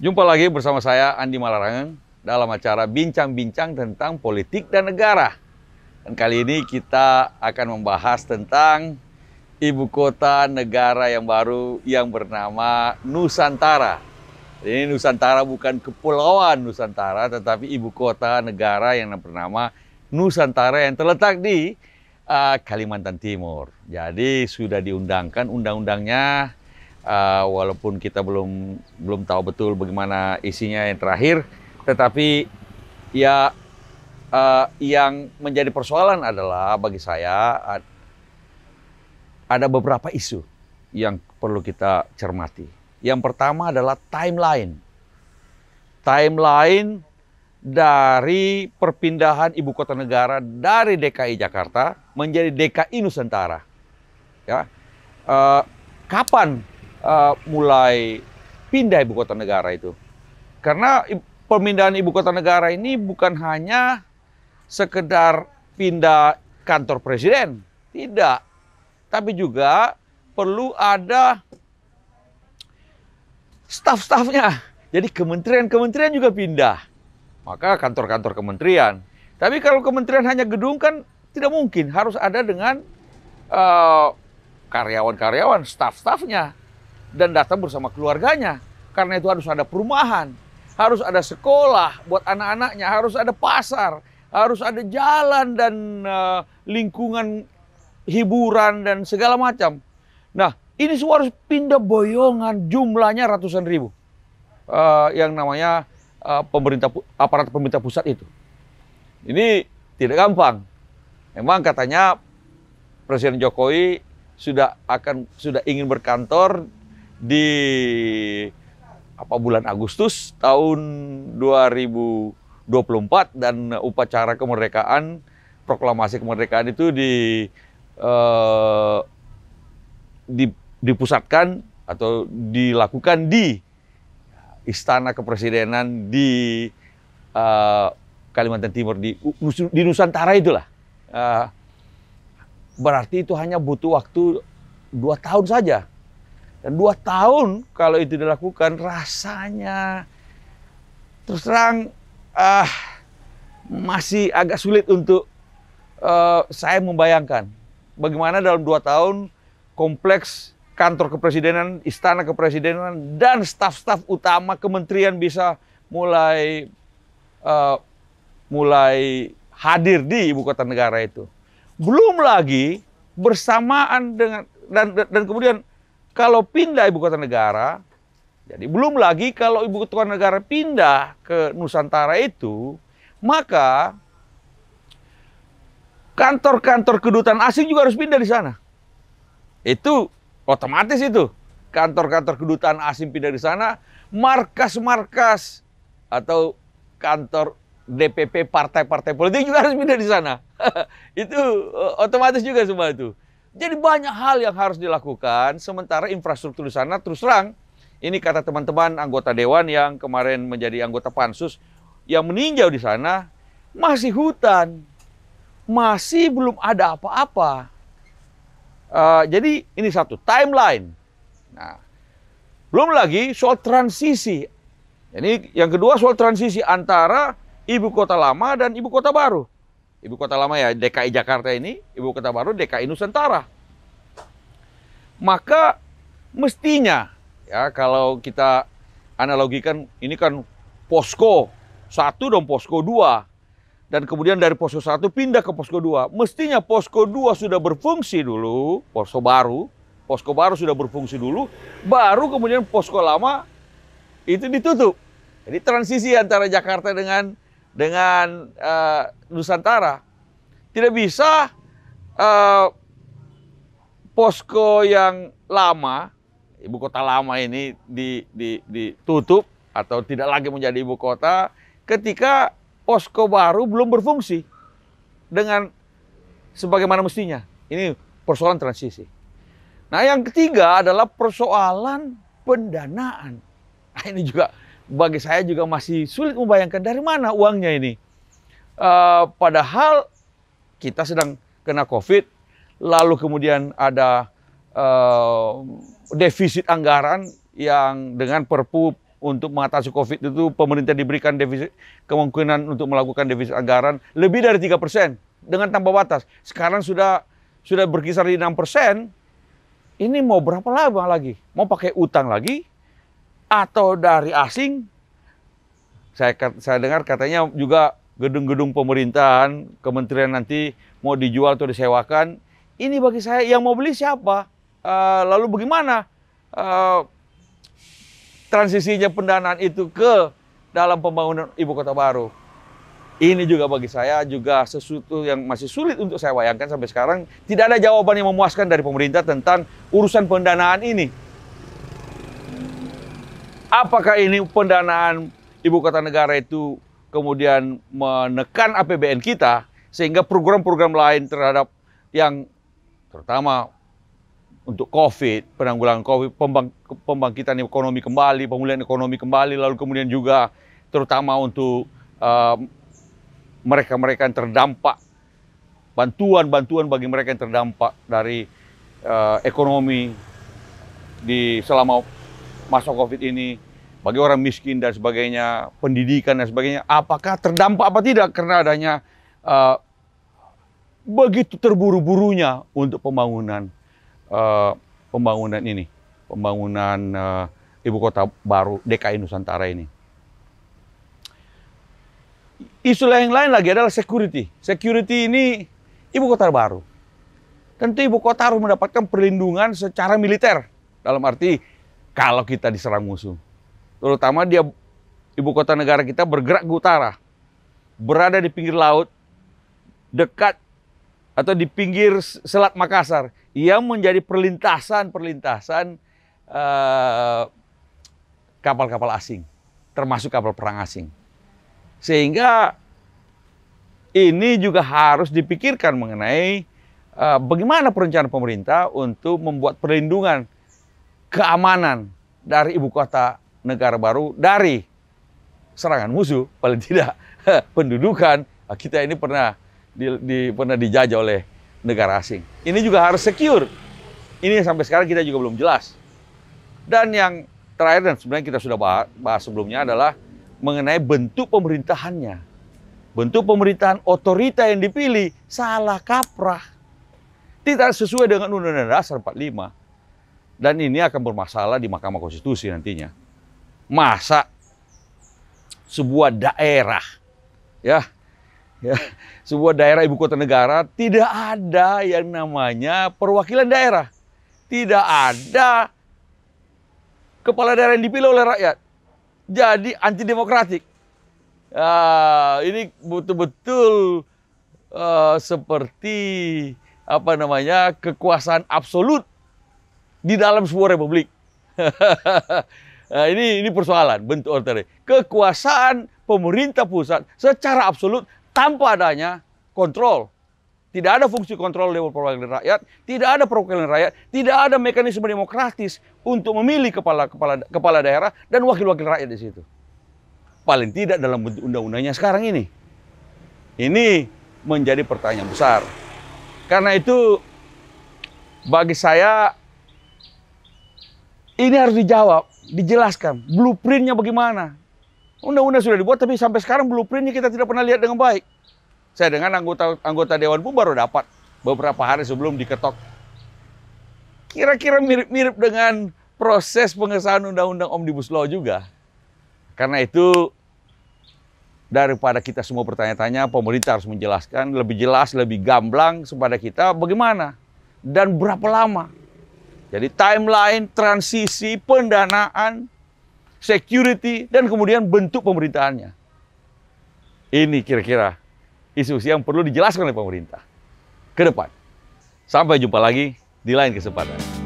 Jumpa lagi bersama saya Andi Malarangeng dalam acara bincang-bincang tentang politik dan negara. Dan kali ini kita akan membahas tentang ibu kota negara yang baru yang bernama Nusantara. Ini Nusantara bukan kepulauan Nusantara tetapi ibu kota negara yang bernama Nusantara yang terletak di uh, Kalimantan Timur. Jadi sudah diundangkan undang-undangnya uh, walaupun kita belum belum tahu betul bagaimana isinya yang terakhir, tetapi ya uh, yang menjadi persoalan adalah bagi saya ada beberapa isu yang perlu kita cermati. Yang pertama adalah timeline. Timeline dari perpindahan ibu kota negara dari DKI Jakarta menjadi DKI Nusantara. Ya. Uh, kapan uh, mulai pindah ibu kota negara itu. Karena pemindahan ibu kota negara ini bukan hanya sekedar pindah kantor presiden, tidak. Tapi juga perlu ada staf-stafnya. Jadi kementerian-kementerian juga pindah. Maka kantor-kantor kementerian. Tapi kalau kementerian hanya gedung kan tidak mungkin, harus ada dengan karyawan eh, karyawan-karyawan, staf-stafnya dan datang bersama keluarganya. Karena itu harus ada perumahan, harus ada sekolah buat anak-anaknya, harus ada pasar, harus ada jalan dan uh, lingkungan hiburan dan segala macam. Nah, ini semua harus pindah boyongan jumlahnya ratusan ribu. Uh, yang namanya uh, pemerintah aparat pemerintah pusat itu. Ini tidak gampang. Memang katanya Presiden Jokowi sudah akan sudah ingin berkantor di apa bulan Agustus tahun 2024 dan upacara kemerdekaan proklamasi kemerdekaan itu di eh, dipusatkan atau dilakukan di Istana Kepresidenan di eh, Kalimantan Timur di, di Nusantara itulah. Eh, berarti itu hanya butuh waktu dua tahun saja dan dua tahun kalau itu dilakukan rasanya terus terang ah, masih agak sulit untuk uh, saya membayangkan bagaimana dalam dua tahun kompleks kantor kepresidenan, istana kepresidenan, dan staf-staf utama kementerian bisa mulai uh, mulai hadir di ibu kota negara itu. Belum lagi bersamaan dengan dan, dan kemudian kalau pindah ibu kota negara, jadi belum lagi kalau ibu kota negara pindah ke Nusantara itu, maka kantor-kantor kedutaan asing juga harus pindah di sana. Itu otomatis itu. Kantor-kantor kedutaan asing pindah di sana, markas-markas atau kantor DPP partai-partai politik juga harus pindah di sana. itu e, otomatis juga semua itu. Jadi banyak hal yang harus dilakukan, sementara infrastruktur di sana terus terang, ini kata teman-teman anggota Dewan yang kemarin menjadi anggota Pansus, yang meninjau di sana, masih hutan, masih belum ada apa-apa. Uh, jadi ini satu, timeline. Nah, belum lagi soal transisi. Ini yang kedua soal transisi antara ibu kota lama dan ibu kota baru. Ibu kota lama ya DKI Jakarta ini, ibu kota baru DKI Nusantara. Maka mestinya ya kalau kita analogikan ini kan posko satu dan posko dua dan kemudian dari posko satu pindah ke posko dua. Mestinya posko dua sudah berfungsi dulu, posko baru, posko baru sudah berfungsi dulu, baru kemudian posko lama itu ditutup. Jadi transisi antara Jakarta dengan dengan uh, Nusantara tidak bisa uh, posko yang lama ibu kota lama ini ditutup atau tidak lagi menjadi ibu kota ketika posko baru belum berfungsi dengan sebagaimana mestinya ini persoalan transisi nah yang ketiga adalah persoalan pendanaan nah, ini juga bagi saya juga masih sulit membayangkan dari mana uangnya ini. Uh, padahal kita sedang kena COVID, lalu kemudian ada uh, defisit anggaran yang dengan perpu untuk mengatasi COVID itu pemerintah diberikan defisit kemungkinan untuk melakukan defisit anggaran lebih dari tiga persen dengan tanpa batas. Sekarang sudah sudah berkisar di enam persen. Ini mau berapa lama lagi? Mau pakai utang lagi? atau dari asing. Saya saya dengar katanya juga gedung-gedung pemerintahan, kementerian nanti mau dijual atau disewakan. Ini bagi saya yang mau beli siapa? Uh, lalu bagaimana uh, transisinya pendanaan itu ke dalam pembangunan ibu kota baru? Ini juga bagi saya juga sesuatu yang masih sulit untuk saya bayangkan sampai sekarang. Tidak ada jawaban yang memuaskan dari pemerintah tentang urusan pendanaan ini. Apakah ini pendanaan ibu kota negara itu kemudian menekan APBN kita sehingga program-program lain terhadap yang terutama untuk COVID, penanggulangan COVID, pembang, pembangkitan ekonomi kembali, pemulihan ekonomi kembali, lalu kemudian juga terutama untuk eh, mereka-mereka uh, yang terdampak, bantuan-bantuan bagi mereka yang terdampak dari uh, ekonomi di selama masa COVID ini, bagi orang miskin dan sebagainya, pendidikan dan sebagainya, apakah terdampak apa tidak karena adanya uh, begitu terburu-burunya untuk pembangunan uh, pembangunan ini, pembangunan uh, ibu kota baru DKI Nusantara ini. Isu yang lain lagi adalah security. Security ini ibu kota baru. Tentu ibu kota harus mendapatkan perlindungan secara militer. Dalam arti kalau kita diserang musuh. Terutama dia ibu kota negara kita bergerak ke utara, berada di pinggir laut, dekat atau di pinggir Selat Makassar, yang menjadi perlintasan-perlintasan eh, kapal-kapal uh, asing, termasuk kapal perang asing. Sehingga ini juga harus dipikirkan mengenai uh, bagaimana perencanaan pemerintah untuk membuat perlindungan keamanan dari ibu kota negara baru dari serangan musuh, paling tidak pendudukan nah, kita ini pernah di, di, pernah dijajah oleh negara asing. Ini juga harus secure. Ini sampai sekarang kita juga belum jelas. Dan yang terakhir dan sebenarnya kita sudah bahas, bahas sebelumnya adalah mengenai bentuk pemerintahannya. Bentuk pemerintahan otorita yang dipilih salah kaprah. Tidak sesuai dengan Undang-Undang Dasar 45. Dan ini akan bermasalah di Mahkamah Konstitusi nantinya. Masa sebuah daerah ya ya sebuah daerah ibu kota negara tidak ada yang namanya perwakilan daerah. Tidak ada kepala daerah yang dipilih oleh rakyat. Jadi anti demokratik. Uh, ya, ini betul-betul uh, seperti apa namanya kekuasaan absolut di dalam sebuah republik. nah, ini ini persoalan bentuk otoriter. Kekuasaan pemerintah pusat secara absolut tanpa adanya kontrol. Tidak ada fungsi kontrol lewat perwakilan rakyat, tidak ada perwakilan rakyat, tidak ada mekanisme demokratis untuk memilih kepala kepala kepala daerah dan wakil-wakil rakyat di situ. Paling tidak dalam bentuk undang-undangnya sekarang ini. Ini menjadi pertanyaan besar. Karena itu bagi saya ini harus dijawab, dijelaskan. Blueprintnya bagaimana? Undang-undang sudah dibuat, tapi sampai sekarang blueprintnya kita tidak pernah lihat dengan baik. Saya dengan anggota anggota dewan pun baru dapat beberapa hari sebelum diketok. Kira-kira mirip-mirip dengan proses pengesahan undang-undang omnibus law juga. Karena itu daripada kita semua bertanya-tanya, pemerintah harus menjelaskan lebih jelas, lebih gamblang kepada kita bagaimana dan berapa lama jadi timeline, transisi, pendanaan, security, dan kemudian bentuk pemerintahannya. Ini kira-kira isu-isu yang perlu dijelaskan oleh pemerintah ke depan. Sampai jumpa lagi di lain kesempatan.